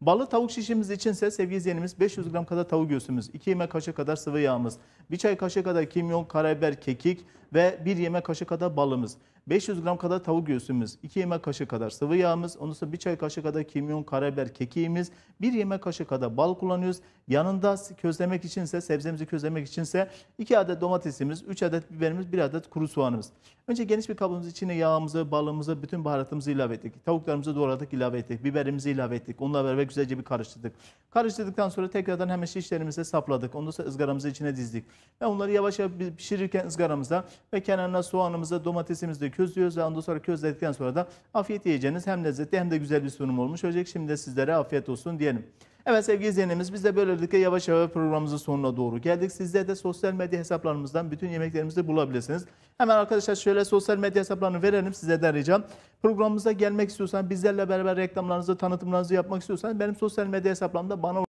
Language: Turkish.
Balı tavuk şişimiz içinse sevgili izleyenimiz 500 gram kadar tavuk göğsümüz, 2 yemek kaşığı kadar sıvı yağımız, 1 çay kaşığı kadar kimyon, karabiber, kekik ve 1 yemek kaşığı kadar balımız. 500 gram kadar tavuk göğsümüz, 2 yemek kaşığı kadar sıvı yağımız, ondan sonra 1 çay kaşığı kadar kimyon, karabiber, kekiğimiz, 1 yemek kaşığı kadar bal kullanıyoruz. Yanında közlemek içinse, sebzemizi közlemek içinse 2 adet domatesimiz, 3 adet biberimiz, 1 adet kuru soğanımız. Önce geniş bir kabımız içine yağımızı, balımızı, bütün baharatımızı ilave ettik. Tavuklarımızı doğradık, ilave ettik. Biberimizi ilave ettik. Onunla beraber böyle güzelce bir karıştırdık. Karıştırdıktan sonra tekrardan hemen şişlerimize sapladık. Ondan sonra ızgaramızı içine dizdik. Ve onları yavaş yavaş pişirirken ızgaramızda ve kenarına soğanımızı, domatesimizi de közlüyoruz. Ve ondan sonra közledikten sonra da afiyet yiyeceğiniz hem lezzetli hem de güzel bir sunum olmuş olacak. Şimdi de sizlere afiyet olsun diyelim. Evet sevgili izleyenimiz biz de böylelikle yavaş yavaş programımızın sonuna doğru geldik. Sizler de sosyal medya hesaplarımızdan bütün yemeklerimizi bulabilirsiniz. Hemen arkadaşlar şöyle sosyal medya hesaplarını verelim sizlerden ricam. Programımıza gelmek istiyorsan bizlerle beraber reklamlarınızı, tanıtımlarınızı yapmak istiyorsan benim sosyal medya hesaplarımda bana